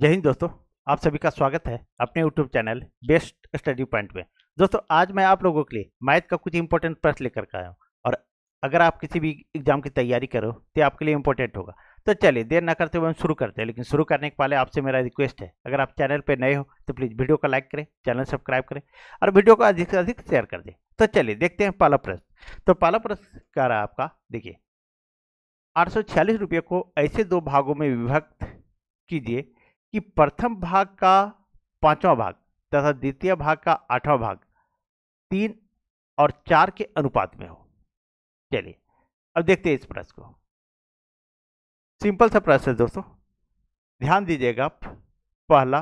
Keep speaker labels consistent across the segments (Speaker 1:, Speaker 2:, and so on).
Speaker 1: जय हिंद दोस्तों आप सभी का स्वागत है अपने YouTube channel best study point में दोस्तों आज मैं आप लोगों के लिए मैथ का
Speaker 2: कुछ इंपॉर्टेंट प्रश्न लेकर के आया हूँ और अगर आप किसी भी एग्जाम की तैयारी करो तो आपके लिए इंपॉर्टेंट होगा तो चलिए देर ना करते हुए हम शुरू करते हैं लेकिन शुरू करने के पहले आपसे मेरा रिक्वेस्ट है अगर आप चैनल पर नए हो तो प्लीज़ वीडियो को लाइक करें चैनल सब्सक्राइब करें और वीडियो को अधिक से अधिक शेयर कर दें तो चलिए देखते हैं पाला प्रश्न तो पाला प्रश्न क्या रहा आपका देखिए आठ सौ को ऐसे दो भागों में विभक्त कीजिए कि प्रथम भाग का पांचवा भाग तथा द्वितीय भाग का आठवां भाग तीन और चार के अनुपात में हो चलिए अब देखते हैं इस प्रश्न को
Speaker 1: सिंपल सा प्रश्न है दोस्तों ध्यान दीजिएगा आप पहला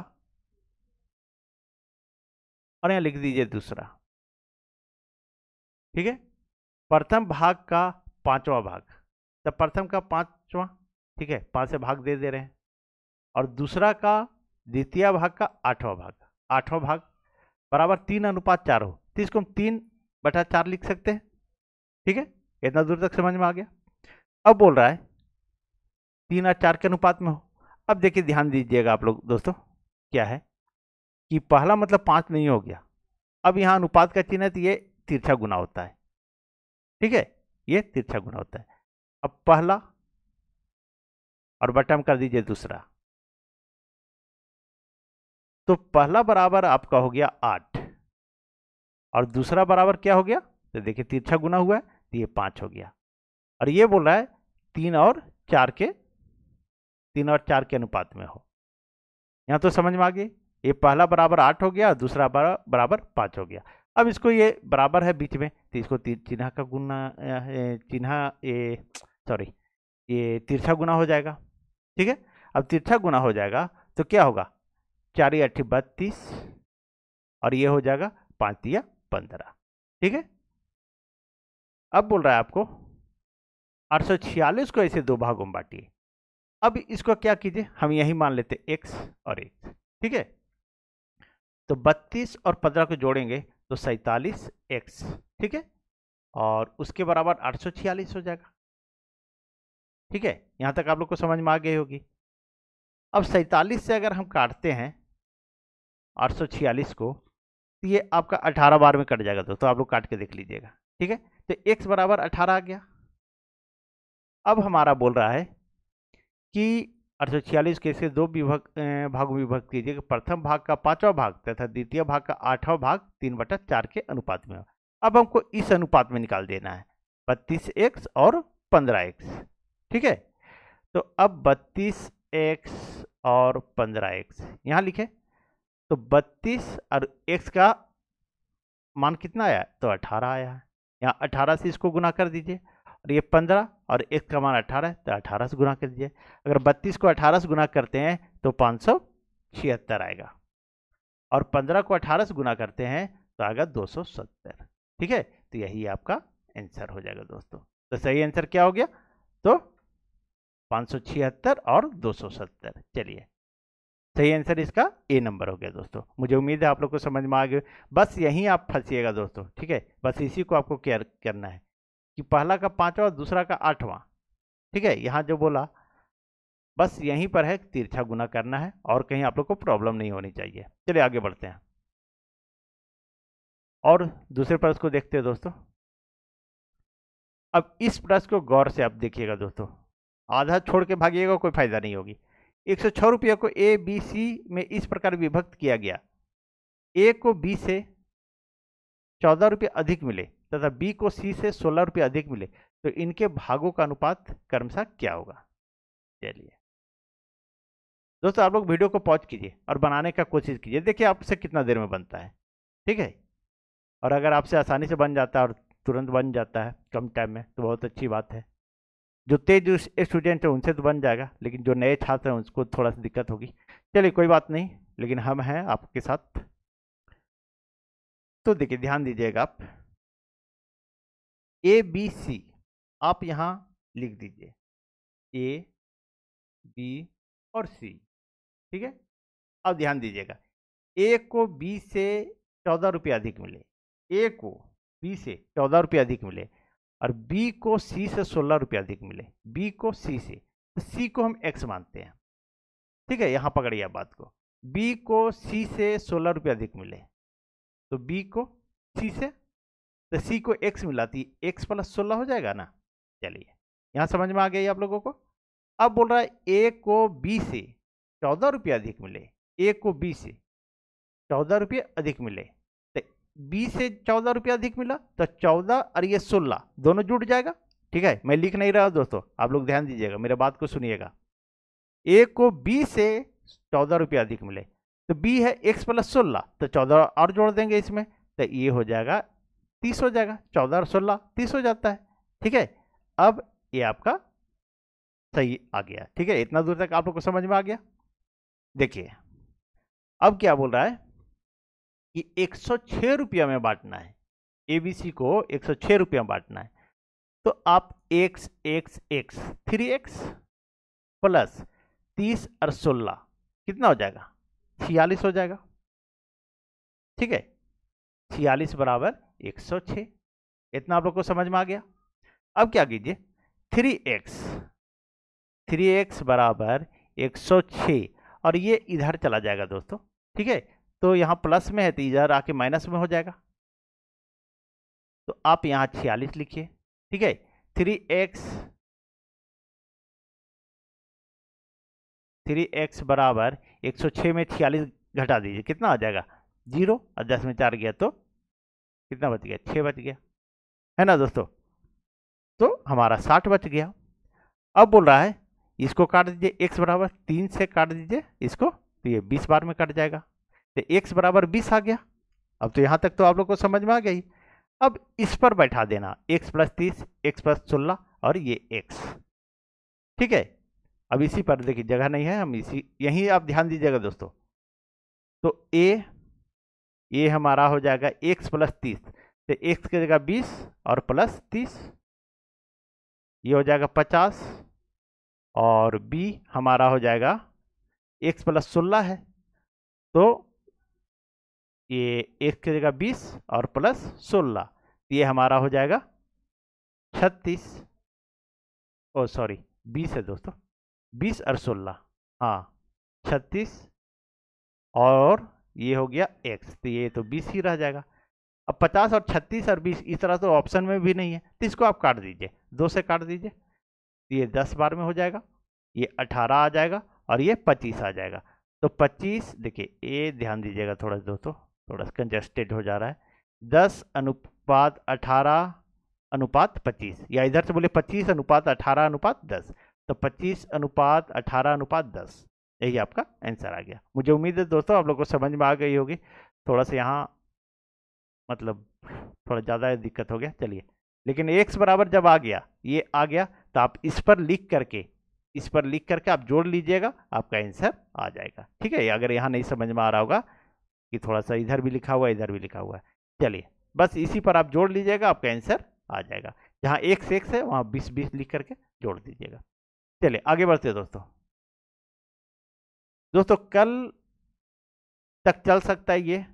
Speaker 1: और यहां लिख दीजिए दूसरा ठीक है प्रथम भाग का पांचवा भाग तो प्रथम का पांचवा
Speaker 2: ठीक है पांच से भाग दे दे रहे हैं और दूसरा का द्वितीय भाग का आठवां भाग आठवां भाग बराबर तीन अनुपात चार हो तो इसको हम तीन बटा चार लिख सकते हैं ठीक है इतना दूर तक समझ में आ गया अब बोल रहा है तीन और चार के अनुपात में हो अब देखिए ध्यान दीजिएगा आप लोग दोस्तों क्या है कि पहला मतलब पाँच नहीं हो गया अब यहाँ अनुपात का चिन्ह तो ये तिरछा गुना
Speaker 1: होता है ठीक है ये तिरछा गुना होता है अब पहला और बटम कर दीजिए दूसरा तो पहला बराबर आपका हो गया आठ और दूसरा बराबर क्या हो गया
Speaker 2: तो देखिए तिरछा गुना हुआ है तो ये पांच हो गया और ये बोल रहा है तीन और चार के तीन और चार के अनुपात में हो यहां तो समझ में आ गई ये पहला बराबर आठ हो गया और दूसरा बराबर पांच हो गया अब इसको ये बराबर है बीच में तो इसको चिन्ह का गुना चिन्ह ये सॉरी ये तिरछा गुना हो जाएगा ठीक है अब तिरछा गुना हो जाएगा तो क्या होगा चार अट्ठी बत्तीस और ये हो जाएगा पाँच दिया पंद्रह ठीक है अब बोल रहा है आपको आठ सौ छियालीस को ऐसे दो भागों में बांटिए अब इसको क्या कीजिए हम यही मान लेते एक्स और एक ठीक है तो बत्तीस और पंद्रह को जोड़ेंगे तो सैतालीस एक्स ठीक है और उसके बराबर आठ सौ छियालीस हो जाएगा ठीक है यहां तक आप लोग को समझ में आ गई होगी अब सैतालीस से अगर हम काटते हैं 846 को तो ये आपका अठारह बार में कट जाएगा दोस्तों आप लोग काट के देख लीजिएगा ठीक है तो एक्स बराबर अठारह आ गया अब हमारा बोल रहा है कि आठ सौ छियालीस के से दो विभक्त भाग विभक्त कीजिए प्रथम भाग का पांचवा भाग तथा द्वितीय भाग का आठवां भाग तीन बटा चार के अनुपात में अब हमको इस अनुपात में निकाल देना है बत्तीस एक्स और पंद्रह एक्स ठीक है तो अब बत्तीस एक्स और पंद्रह एक्स यहाँ लिखे तो 32 और x का मान कितना आया तो 18 आया है यहाँ 18 से इसको गुना कर दीजिए और ये 15 और x का मान 18 है तो 18 से गुना कर दीजिए अगर 32 को 18 से गुना करते हैं तो पाँच आएगा और 15 को 18 से गुना करते हैं तो आएगा 270 ठीक है तो यही आपका आंसर हो जाएगा दोस्तों तो सही आंसर क्या हो गया तो पाँच और सत्तर चलिए सही आंसर इसका ए नंबर हो गया दोस्तों मुझे उम्मीद है आप लोग को समझ में आ गए बस यहीं आप फंसीएगा दोस्तों ठीक है बस इसी को आपको केयर करना है कि पहला का और दूसरा का आठवां ठीक है यहाँ जो बोला बस यहीं पर है तिरछा गुना करना है और कहीं आप लोग को प्रॉब्लम नहीं होनी चाहिए
Speaker 1: चलिए आगे बढ़ते हैं और दूसरे प्रश्न को देखते हैं दोस्तों अब इस प्रश्न को गौर से आप देखिएगा दोस्तों आधा
Speaker 2: छोड़ के भागिएगा कोई फायदा नहीं होगी एक सौ छः रुपये को ए बी सी में इस प्रकार विभक्त किया गया ए को बी से चौदह रुपये अधिक मिले तथा बी को सी से सोलह रुपये अधिक मिले तो इनके भागों का अनुपात क्रमशः क्या होगा चलिए दोस्तों आप लोग वीडियो को पॉज कीजिए और बनाने का कोशिश कीजिए देखिए आपसे कितना देर में बनता है ठीक है और अगर आपसे आसानी से बन जाता है और तुरंत बन जाता है कम टाइम में तो बहुत अच्छी बात है जो तेज स्टूडेंट है उनसे तो बन जाएगा लेकिन जो नए छात्र हैं उसको थोड़ा सा दिक्कत होगी चलिए कोई बात नहीं लेकिन हम हैं
Speaker 1: आपके साथ तो देखिए ध्यान दीजिएगा आप ए बी सी आप यहाँ लिख दीजिए ए बी और सी ठीक है अब ध्यान दीजिएगा ए को बी से चौदह रुपये अधिक मिले ए को बी से
Speaker 2: चौदह रुपये अधिक मिले और बी को सी से सोलह रुपया अधिक मिले बी को सी से तो सी को हम एक्स मानते हैं ठीक है यहाँ पकड़िए आप बात को बी को सी से सोलह रुपया अधिक मिले तो बी को सी से तो सी को एक्स मिलाती तो एक्स प्लस सोलह हो जाएगा ना चलिए यहाँ समझ में आ गया आप लोगों को अब बोल रहा है ए को बी से चौदह रुपया अधिक मिले ए को बी से चौदह रुपये अधिक मिले बीस से चौदह रुपया अधिक मिला तो चौदह और ये सोलह दोनों जुट जाएगा ठीक है मैं लिख नहीं रहा हूँ दोस्तों आप लोग ध्यान दीजिएगा मेरे बात को सुनिएगा ए को बी से चौदह रुपया अधिक मिले तो बी है एक्स प्लस सोलह तो चौदह और जोड़ देंगे इसमें तो ये हो जाएगा तीस हो जाएगा चौदह और सोलह तीस हो जाता है ठीक है अब ये आपका सही आ गया ठीक है इतना दूर तक आप लोग को समझ में आ गया देखिए अब क्या बोल रहा है कि 106 रुपया में बांटना है एबीसी को 106 रुपया बांटना है तो आप x x x three x plus तीस और सोलह कितना हो जाएगा छियालीस हो जाएगा
Speaker 1: ठीक है छियालीस बराबर एक सौ छः इतना आप लोग को समझ में आ गया अब क्या कीजिए थ्री एक्स
Speaker 2: थ्री एक्स बराबर एक सौ छः और ये इधर चला जाएगा दोस्तों ठीक है तो यहाँ प्लस में है तीस तो हज़ार आके माइनस में हो जाएगा तो आप
Speaker 1: यहाँ छियालीस लिखिए ठीक है थ्री एक्स थ्री एक्स बराबर एक सौ छः में छियालीस घटा दीजिए
Speaker 2: कितना आ जाएगा जीरो और दस में चार गया तो कितना बच गया छः बच गया है ना दोस्तों तो हमारा साठ बच गया अब बोल रहा है इसको काट दीजिए एक्स बराबर तीन से काट दीजिए इसको तो ये बीस बार में कट जाएगा तो एक्स बराबर बीस आ गया अब तो यहाँ तक तो आप लोग को समझ में आ गई अब इस पर बैठा देना x प्लस तीस एक्स प्लस सोलह और ये x ठीक है अब इसी पर देखिए जगह नहीं है हम इसी यहीं आप ध्यान दीजिएगा दोस्तों तो a ये हमारा हो जाएगा x प्लस तीस तो x की जगह बीस और प्लस तीस ये हो जाएगा पचास और b हमारा हो जाएगा x प्लस सोलह है तो ये एक की जगह बीस और प्लस सोलह तो ये हमारा
Speaker 1: हो जाएगा छत्तीस ओ सॉरी बीस है दोस्तों बीस और सोलह हाँ छत्तीस और
Speaker 2: ये हो गया एक्स तो ये तो बीस ही रह जाएगा अब पचास और छत्तीस और बीस इस तरह तो ऑप्शन में भी नहीं है तो इसको आप काट दीजिए दो से काट दीजिए तो ये दस बार में हो जाएगा ये अठारह आ जाएगा और ये पच्चीस आ जाएगा तो पच्चीस देखिए ये ध्यान दीजिएगा थोड़ा दोस्तों थोड़ा सा कंजेस्टेड हो जा रहा है दस अनुपात अठारह अनुपात पच्चीस या इधर से बोले पच्चीस अनुपात अठारह अनुपात दस तो पच्चीस अनुपात अठारह अनुपात दस यही आपका आंसर आ गया मुझे उम्मीद है दोस्तों आप लोग को समझ में आ गई होगी थोड़ा सा यहाँ मतलब थोड़ा ज़्यादा दिक्कत हो गया चलिए लेकिन x बराबर जब आ गया ये आ गया तो आप इस पर लिख करके इस पर लिख करके आप जोड़ लीजिएगा आपका आंसर आ जाएगा ठीक है अगर यहाँ नहीं समझ में आ रहा होगा कि थोड़ा सा इधर भी लिखा हुआ है इधर भी लिखा हुआ है चलिए बस इसी पर आप जोड़ लीजिएगा आपका
Speaker 1: आंसर आ जाएगा
Speaker 2: जहाँ एक से एक है वहाँ बीस बीस लिख करके जोड़ दीजिएगा चलिए आगे बढ़ते दोस्तों दोस्तों कल तक चल सकता है ये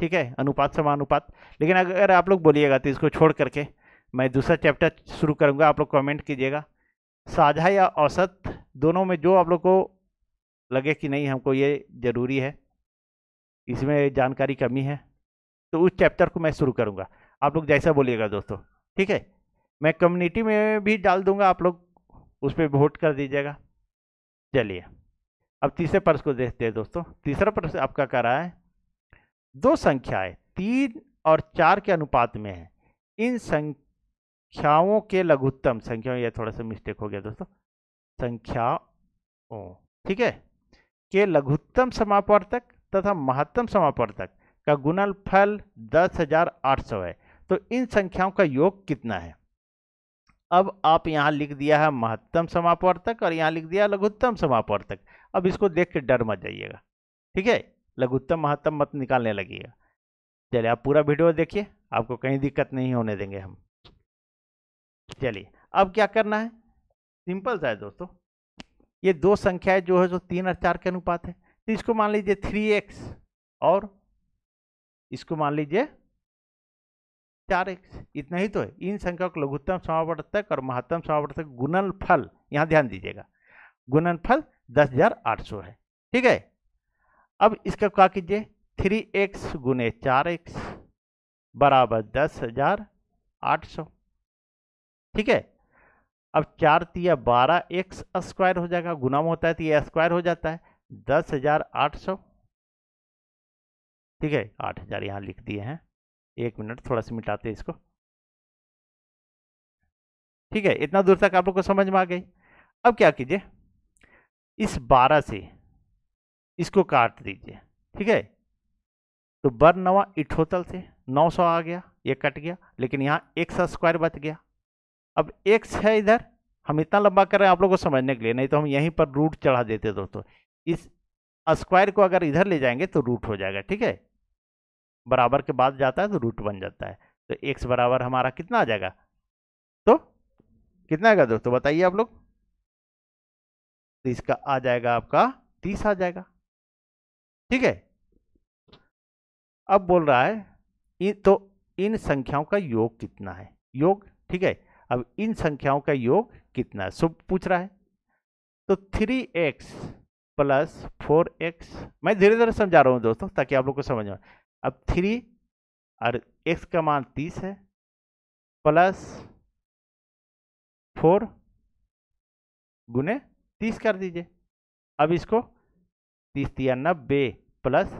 Speaker 2: ठीक है अनुपात समानुपात लेकिन अगर आप लोग बोलिएगा तो इसको छोड़ करके मैं दूसरा चैप्टर शुरू करूँगा आप लोग कमेंट कीजिएगा साझा या औसत दोनों में जो आप लोग को लगे कि नहीं हमको ये ज़रूरी है इसमें जानकारी कमी है तो उस चैप्टर को मैं शुरू करूँगा आप लोग जैसा बोलिएगा दोस्तों ठीक है मैं कम्युनिटी में भी डाल दूंगा आप लोग उस पर वोट कर दीजिएगा चलिए अब तीसरे प्रश्न को देखते हैं दोस्तों तीसरा प्रश्न आपका कर रहा है दो संख्याएं तीन और चार के अनुपात में है इन संख्याओं के लघुत्तम संख्याओं यह थोड़ा सा मिस्टेक हो गया दोस्तों ओ ठीक है के लघुत्तम समापवर्तक तथा महत्तम समापवर्तक का गुणल फल दस हजार आठ सौ है तो इन संख्याओं का योग कितना है अब आप यहाँ लिख दिया है महत्तम समापवर्तक और यहाँ लिख दिया लघुत्तम समापवर्तक अब इसको देख के डर मत जाइएगा ठीक है लघुत्तम महत्तम मत निकालने लगिएगा चलिए आप पूरा वीडियो देखिए आपको कहीं दिक्कत नहीं होने देंगे हम चलिए अब क्या करना है सिंपल सा है दोस्तों ये दो संख्याएं जो है जो तीन और चार के अनुपात है तो इसको मान लीजिए थ्री एक्स और इसको मान लीजिए चार एक्स इतना ही तो है इन संख्याओं को लघुत्तम समावर्तक और महत्तम समावर्तक गुणन फल यहाँ ध्यान दीजिएगा गुणन फल दस हजार आठ सौ है ठीक है अब इसका क्या कीजिए थ्री एक्स गुने चार एक्स बराबर दस हजार आठ सौ ठीक है अब चार तीया बारह एक्स स्क्वायर हो जाएगा गुना होता है तो ये स्क्वायर हो जाता है दस हजार आठ सौ ठीक है आठ हजार यहां लिख दिए हैं एक मिनट थोड़ा सा मिटाते इसको ठीक है इतना दूर तक आप लोग को समझ में आ गई अब क्या कीजिए इस बारह से इसको काट दीजिए ठीक है तो बर नवा इठोतल से नौ सौ आ गया ये कट गया लेकिन यहां एक सौ स्क्वायर बच गया अब एक है इधर हम इतना लंबा कर रहे हैं आप लोगों को समझने के लिए नहीं तो हम यहीं पर रूट चढ़ा देते दोस्तों इस स्क्वायर को अगर इधर ले जाएंगे तो रूट हो जाएगा ठीक है बराबर के बाद जाता है तो रूट बन जाता है तो एक्स बराबर हमारा कितना आ
Speaker 1: जाएगा तो कितना आएगा दोस्तों बताइए आप लोग तो इसका आ जाएगा आपका तीस आ जाएगा ठीक है
Speaker 2: अब बोल रहा है तो इन संख्याओं का योग कितना है योग ठीक है अब इन संख्याओं का योग कितना है सब पूछ रहा है तो three x plus four x मैं धीरे धीरे समझा रहा हूँ दोस्तों ताकि आप
Speaker 1: लोग को समझ में अब थ्री और एक्स का मान तीस है प्लस फोर गुने तीस कर दीजिए अब इसको तीस तिया नब्बे प्लस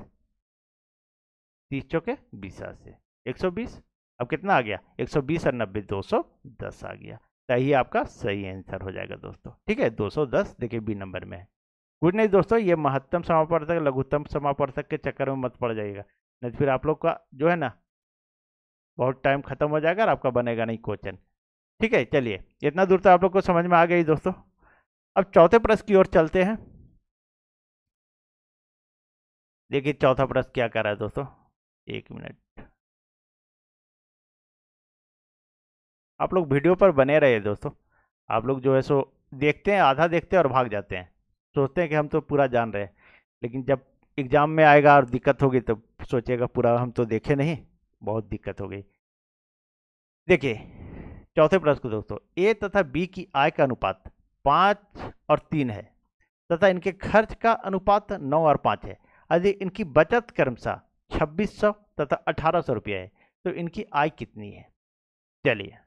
Speaker 2: तीस चौके बीस से एक सौ बीस अब कितना आ गया एक सौ बीस और नब्बे दो सौ दस आ गया तो यही आपका सही आंसर हो जाएगा दोस्तों ठीक है दो सौ दस देखिए बी नंबर में है गुड नाइट दोस्तों ये महत्तम समापर्शक लघुत्तम समापर्शक के चक्कर में मत पड़ जाएगा नहीं तो फिर आप लोग का जो है ना बहुत टाइम खत्म हो जाएगा और आपका बनेगा नहीं क्वेश्चन ठीक है चलिए इतना दूर तो आप लोग को समझ में आ गई दोस्तों अब चौथे
Speaker 1: प्रश्न की ओर चलते हैं देखिए चौथा प्रश्न क्या कर रहा है दोस्तों एक मिनट आप लोग वीडियो पर बने रहे दोस्तों आप लोग जो है सो देखते हैं आधा देखते हैं और भाग
Speaker 2: जाते हैं सोचते हैं कि हम तो पूरा जान रहे हैं लेकिन जब एग्ज़ाम में आएगा और दिक्कत होगी तो सोचेगा पूरा हम तो देखे नहीं बहुत दिक्कत हो गई देखिए चौथे प्रश्न को दोस्तों ए तथा बी की आय का अनुपात पाँच और तीन है तथा इनके खर्च का अनुपात नौ और पाँच है यदि इनकी बचत क्रमशाह छब्बीस सौ तथा अठारह सौ रुपये है तो इनकी आय कितनी है चलिए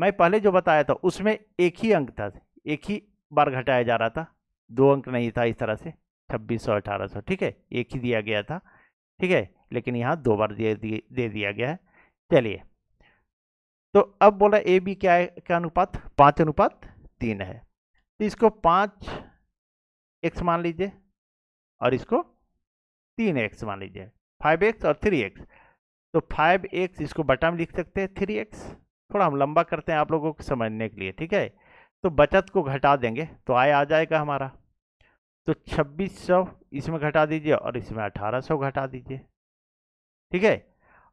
Speaker 2: मैं पहले जो बताया था उसमें एक ही अंक था एक ही बार घटाया जा रहा था दो अंक नहीं था इस तरह से छब्बीस सौ अठारह सौ ठीक है एक ही दिया गया था ठीक है लेकिन यहाँ दो बार दे, दे दिया गया है चलिए तो अब बोला ए बी क्या है क्या अनुपात पाँच अनुपात तीन है तो इसको पाँच एक्स मान लीजिए और इसको तीन एक्स मान लीजिए फाइव एक्स और थ्री एक्स तो फाइव एक्स इसको बटा में लिख सकते हैं थ्री एक्स थोड़ा हम लंबा करते हैं आप लोगों को समझने के लिए ठीक है तो बचत को घटा देंगे तो आय आ जाएगा हमारा तो 2600 इसमें घटा दीजिए और इसमें 1800 घटा दीजिए ठीक है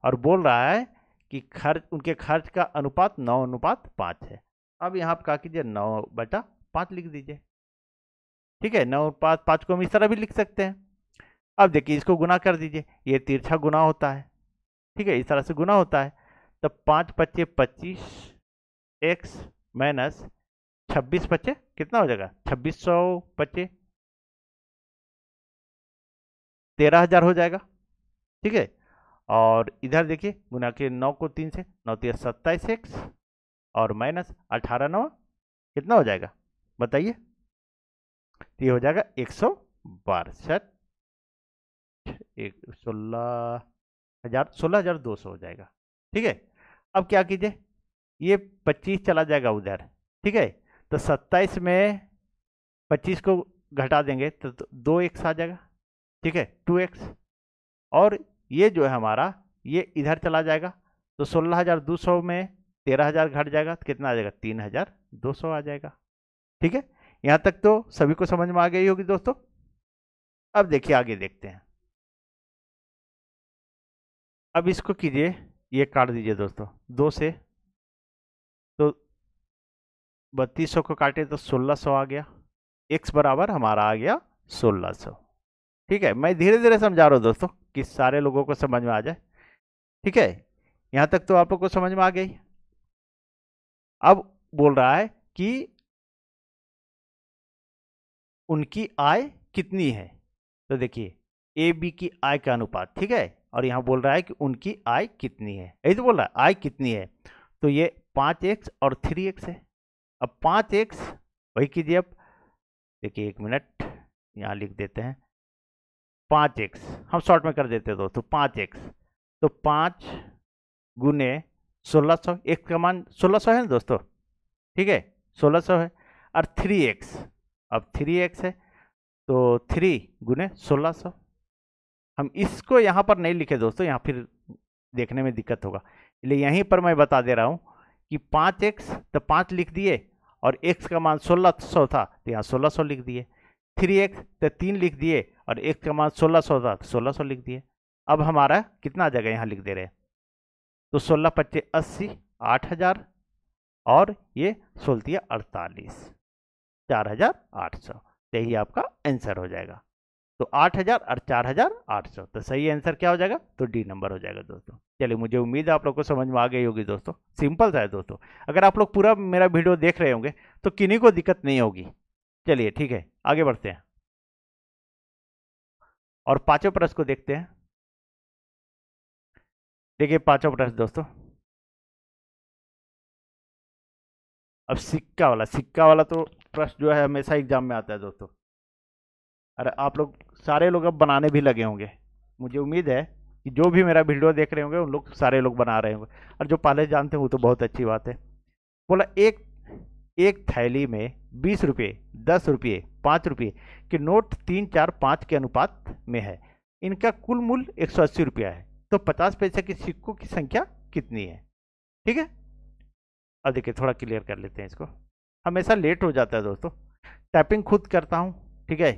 Speaker 2: और बोल रहा है कि खर्च उनके खर्च का अनुपात नौ अनुपात पाँच है अब यहाँ पर क्या कीजिए नौ बटा पाँच लिख दीजिए ठीक है नौ अनुपात पाँच को हम इस तरह भी लिख सकते हैं अब देखिए इसको गुना कर दीजिए ये तिरछा गुना होता है ठीक है इस तरह से गुना होता है तो पाँच पच्चीस पच्चीस
Speaker 1: एक्स माइनस छब्बीस पच्चे कितना हो जाएगा छब्बीस सौ पच्चे तेरह हजार हो जाएगा
Speaker 2: ठीक है और इधर देखिए गुना के नौ को तीन से नौ तीस तो सत्ताईस एक्स और माइनस अठारह नौ कितना हो जाएगा बताइए तो ये हो जाएगा एक सौ बासठ एक सोलह हजार सोलह हजार दो सौ हो जाएगा ठीक है अब क्या कीजिए ये पच्चीस चला जाएगा उधर ठीक है तो सत्ताईस में पच्चीस को घटा देंगे तो, तो दो एक्स आ जाएगा ठीक है टू एक्स और ये जो है हमारा ये इधर चला जाएगा तो सोलह हज़ार दो सौ में तेरह हज़ार घट जाएगा तो कितना आ जाएगा तीन हज़ार दो सौ आ जाएगा ठीक है यहाँ तक तो सभी
Speaker 1: को समझ में आ गई होगी दोस्तों अब देखिए आगे देखते हैं अब इसको कीजिए ये काट दीजिए दोस्तों दो से बत्तीस सौ को काटे तो सोलह सौ आ गया एक्स
Speaker 2: बराबर हमारा आ गया सोलह सौ ठीक है मैं धीरे धीरे समझा रहा हूँ दोस्तों कि सारे
Speaker 1: लोगों को समझ में आ जाए ठीक है यहाँ तक तो आप लोग को समझ में आ गई अब बोल रहा है कि उनकी आय कितनी है तो देखिए ए बी की आय का अनुपात
Speaker 2: ठीक है और यहाँ बोल रहा है कि उनकी आय कितनी है यही तो बोल रहा है आय कितनी है तो ये पाँच एक्स और थ्री एक्स है अब पाँच एक्स वही कीजिए अब देखिए एक मिनट यहाँ लिख देते हैं पाँच एक्स हम शॉर्ट में कर देते हैं दोस्तों पाँच एक्स तो पाँच गुने सोलह सौ एक का मान सोलह सौ है ना दोस्तों ठीक है सोलह सौ है और थ्री एक्स अब थ्री एक्स है तो थ्री गुने सोलह सौ हम इसको यहाँ पर नहीं लिखे दोस्तों यहाँ फिर देखने में दिक्कत होगा इसलिए यहीं पर मैं बता दे रहा हूँ कि पाँच एक्स तो पाँच लिख दिए और एक्स का मान सोलह सौ था तो यहाँ सोलह सौ लिख दिए थ्री एक्स तो तीन लिख दिए और एक्स का मान सोलह सौ था तो सोलह सौ लिख दिए अब हमारा कितना आ जाएगा यहाँ लिख दे रहे हैं तो सोलह पच्चीस अस्सी आठ हज़ार और ये सोलती है अड़तालीस चार हज़ार आठ सौ तो यही आपका आंसर हो जाएगा तो आठ हज़ार और चार हज़ार आठ सौ तो सही आंसर क्या हो जाएगा तो डी नंबर हो जाएगा दोस्तों चलिए मुझे उम्मीद है आप लोग को समझ में आ गई होगी दोस्तों सिंपल सा है दोस्तों अगर आप लोग पूरा मेरा वीडियो देख रहे होंगे तो किन्हीं को दिक्कत नहीं होगी चलिए ठीक है
Speaker 1: आगे बढ़ते हैं और पाँचों प्रश्न को देखते हैं देखिए पाँचों प्रश्न दोस्तों अब सिक्का वाला सिक्का वाला तो प्रश्न जो है हमेशा एग्जाम में आता है
Speaker 2: दोस्तों अरे आप लोग सारे लोग अब बनाने भी लगे होंगे मुझे उम्मीद है जो भी मेरा वीडियो देख रहे होंगे उन लोग सारे लोग बना रहे होंगे और जो पहले जानते हैं वो तो बहुत अच्छी बात है बोला एक एक थैली में बीस रुपये दस रुपये पाँच रुपये के नोट तीन चार पाँच के अनुपात में है इनका कुल मूल्य एक सौ अस्सी रुपया है तो पचास पैसे के सिक्कों की संख्या कितनी है ठीक है अब देखिए थोड़ा क्लियर कर लेते हैं इसको हमेशा लेट हो जाता है दोस्तों टाइपिंग खुद करता हूँ ठीक है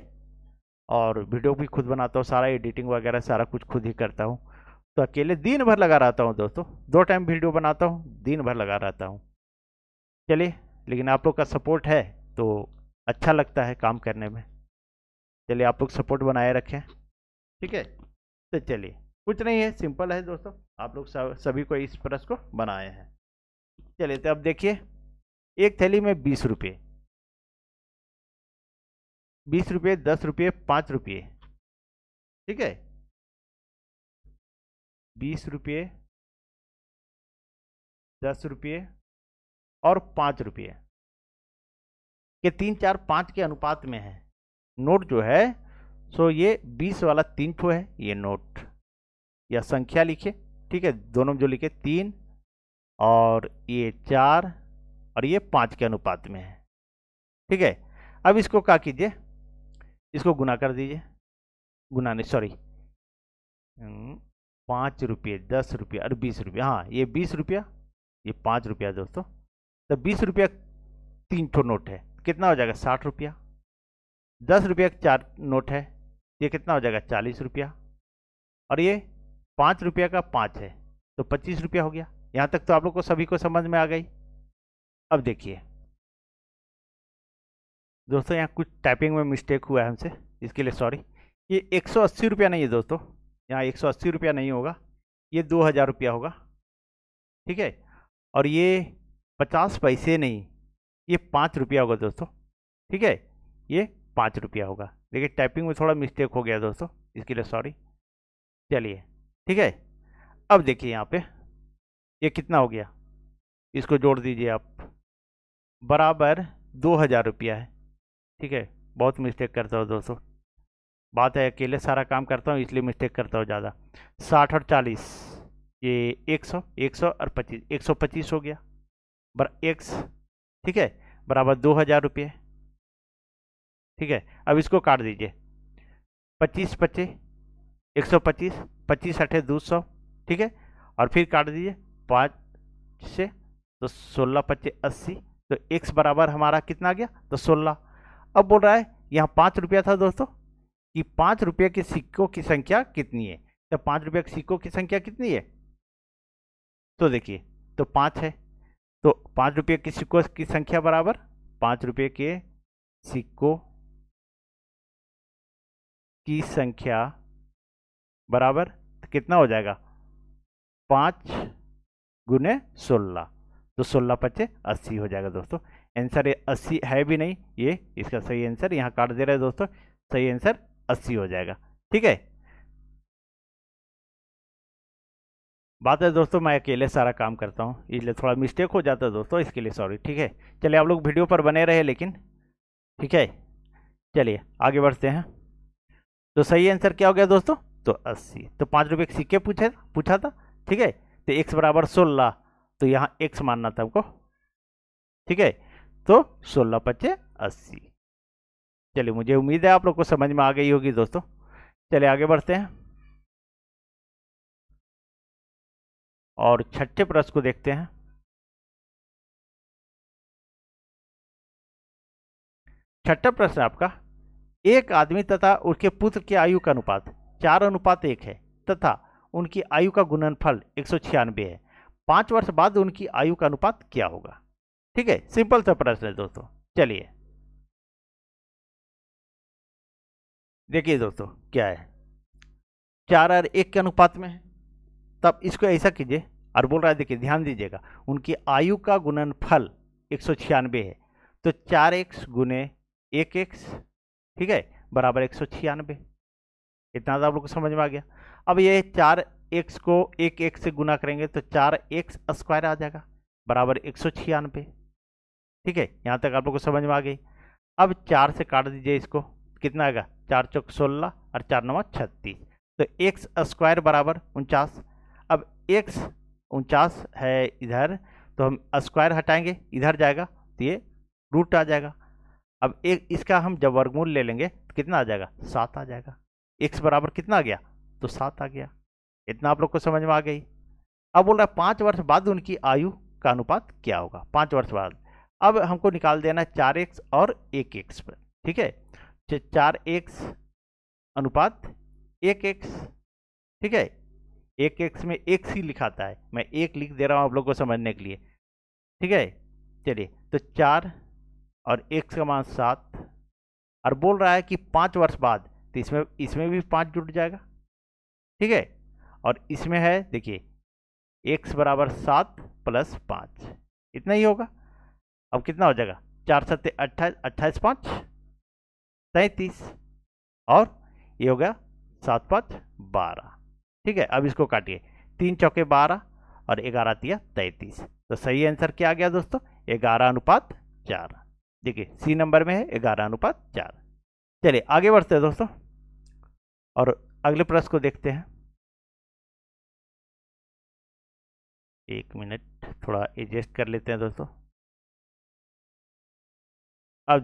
Speaker 2: और वीडियो भी खुद बनाता हूँ सारा एडिटिंग वगैरह सारा कुछ खुद ही करता हूँ तो अकेले दिन भर लगा रहता हूँ दोस्तों दो टाइम वीडियो बनाता हूँ दिन भर लगा रहता हूँ चलिए लेकिन आप लोग का सपोर्ट है तो अच्छा लगता है काम करने में चलिए आप लोग सपोर्ट बनाए रखें ठीक है तो चलिए कुछ नहीं है सिंपल है दोस्तों आप लोग सभी को इस प्रश्न को बनाए हैं चलिए
Speaker 1: तो अब देखिए एक थैली में बीस रुपये बीस रुपये दस रुपये पाँच रुपये ठीक है बीस रुपये दस रुपये और पाँच रुपये के तीन चार पाँच के अनुपात में
Speaker 2: है नोट जो है सो ये बीस वाला तीन ठो है ये नोट या संख्या लिखे ठीक है दोनों जो लिखे तीन और ये चार और ये पाँच के अनुपात में है ठीक है अब इसको क्या कीजिए इसको गुना कर दीजिए गुना नहीं सॉरी
Speaker 1: हम्म,
Speaker 2: पाँच रुपये दस रुपये और बीस रुपये हाँ ये बीस रुपया ये पाँच रुपया दोस्तों तो बीस रुपया तीन ठो नोट है कितना हो जाएगा साठ रुपया दस रुपया का चार नोट है ये कितना हो जाएगा चालीस रुपया और ये पाँच रुपया का पाँच है तो पच्चीस रुपया हो गया यहाँ तक तो आप लोग को सभी को समझ में आ गई अब देखिए दोस्तों यहाँ कुछ टाइपिंग में मिस्टेक हुआ है हमसे इसके लिए सॉरी ये एक सौ अस्सी रुपया नहीं है दोस्तों यहाँ एक सौ अस्सी रुपया नहीं होगा ये दो हज़ार रुपया होगा ठीक है और ये पचास पैसे नहीं ये पाँच रुपया होगा दोस्तों ठीक है ये पाँच रुपया होगा देखिए टाइपिंग में थोड़ा मिस्टेक हो गया दोस्तों इसके लिए सॉरी चलिए ठीक है अब देखिए यहाँ पे ये कितना हो गया इसको जोड़ दीजिए आप बराबर दो हज़ार रुपया है ठीक है बहुत मिस्टेक करता हूँ दोस्तों बात है अकेले सारा काम करता हूँ इसलिए मिस्टेक करता हूँ ज़्यादा साठ और चालीस ये एक सौ एक सौ और पच्चीस एक सौ पच्चीस हो गया बर एक्स ठीक है बराबर दो हज़ार रुपये ठीक है अब इसको काट दीजिए पच्चीस पच्चीस एक सौ पच्चीस पच्चीस अठे दो सौ ठीक है और फिर काट दीजिए पाँच से तो सोलह पच्चीस अस्सी तो एक बराबर हमारा कितना आ गया तो सोलह अब बोल रहा है यहाँ पाँच रुपया था दोस्तों कि पाँच रुपये के सिक्कों की संख्या कितनी है तो पाँच रुपये के सिक्कों की संख्या कितनी है तो देखिए तो पाँच है तो पाँच रुपये के सिक्कों की संख्या बराबर पाँच रुपये के सिक्कों
Speaker 1: की संख्या बराबर तो कितना हो जाएगा पाँच गुने सोलह तो सोलह
Speaker 2: पच्चे अस्सी हो जाएगा दोस्तों आंसर अस्सी है भी नहीं ये इसका सही आंसर यहाँ काट दे रहा है दोस्तों सही आंसर अस्सी हो जाएगा ठीक है बात है दोस्तों मैं अकेले सारा काम करता हूँ इसलिए थोड़ा मिस्टेक हो जाता है दोस्तों इसके लिए सॉरी ठीक है चलिए आप लोग वीडियो पर बने रहे लेकिन ठीक है चलिए आगे बढ़ते हैं तो सही आंसर क्या हो गया दोस्तों तो अस्सी तो पाँच रुपये के सिक्के पूछे पूछा था ठीक है तो एक्स बराबर सोलह तो यहाँ एक्स मानना था हमको ठीक है तो सोलह पच्चे अस्सी चलिए
Speaker 1: मुझे उम्मीद है आप लोग को समझ में आ गई होगी दोस्तों चलिए आगे बढ़ते हैं और छठे प्रश्न को देखते हैं छठा प्रश्न आपका एक आदमी तथा उसके पुत्र की आयु का अनुपात चार अनुपात एक है तथा
Speaker 2: उनकी आयु का गुणनफल एक सौ छियानबे है पांच वर्ष बाद उनकी आयु का अनुपात क्या
Speaker 1: होगा ठीक है सिंपल सा प्रश्न है दोस्तों चलिए देखिए दोस्तों क्या है चार और एक के अनुपात
Speaker 2: में है तब इसको ऐसा कीजिए और बोल रहा है देखिए ध्यान दीजिएगा उनकी आयु का गुणनफल एक सौ छियानवे है तो चार एक्स गुने एक एक्स ठीक है बराबर एक सौ छियानवे इतना तो आप लोग को समझ में आ गया अब ये चार एक्स को एक एक्स से गुना करेंगे तो चार एक्स स्क्वायर आ जाएगा बराबर एक सौ छियानवे ठीक है यहाँ तक आप लोग को समझ में आ गई अब चार से काट दीजिए इसको कितना आएगा चार चौक सोलह और चार नवा छत्तीस तो एक्स स्क्वायर बराबर उनचास अब एक्स उनचास है इधर तो हम स्क्वायर हटाएंगे इधर जाएगा तो ये रूट आ जाएगा अब एक इसका हम जब वर्गमूल ले लेंगे तो कितना आ जाएगा सात आ जाएगा एक्स बराबर कितना आ गया तो सात आ गया इतना आप लोग को समझ में आ गई अब बोल रहा है पाँच वर्ष बाद उनकी आयु का अनुपात क्या होगा पाँच वर्ष बाद अब हमको निकाल देना चार एक्स और एक एक्स पर ठीक है चार एक्स अनुपात एक एक्स ठीक है एक एक्स में एक सी लिखाता है मैं एक लिख दे रहा हूँ आप लोग को समझने के लिए ठीक है चलिए तो चार और एक्स का मान सात और बोल रहा है कि पाँच वर्ष बाद तो इसमें इसमें भी पाँच जुट जाएगा ठीक है और इसमें है देखिए एक्स बराबर सात प्लस पाँच इतना ही होगा अब कितना हो जाएगा चार सत्य अट्ठाईस अट्ठाईस पाँच तैंतीस और ये हो गया सात पाँच बारह ठीक है अब इसको काटिए तीन चौके बारह और ग्यारह तिया तैंतीस तो सही आंसर क्या आ गया दोस्तों ग्यारह अनुपात चार देखिए सी नंबर में है ग्यारह अनुपात चार
Speaker 1: चलिए आगे बढ़ते हैं दोस्तों और अगले प्रश्न को देखते हैं एक मिनट थोड़ा एडजस्ट कर लेते हैं दोस्तों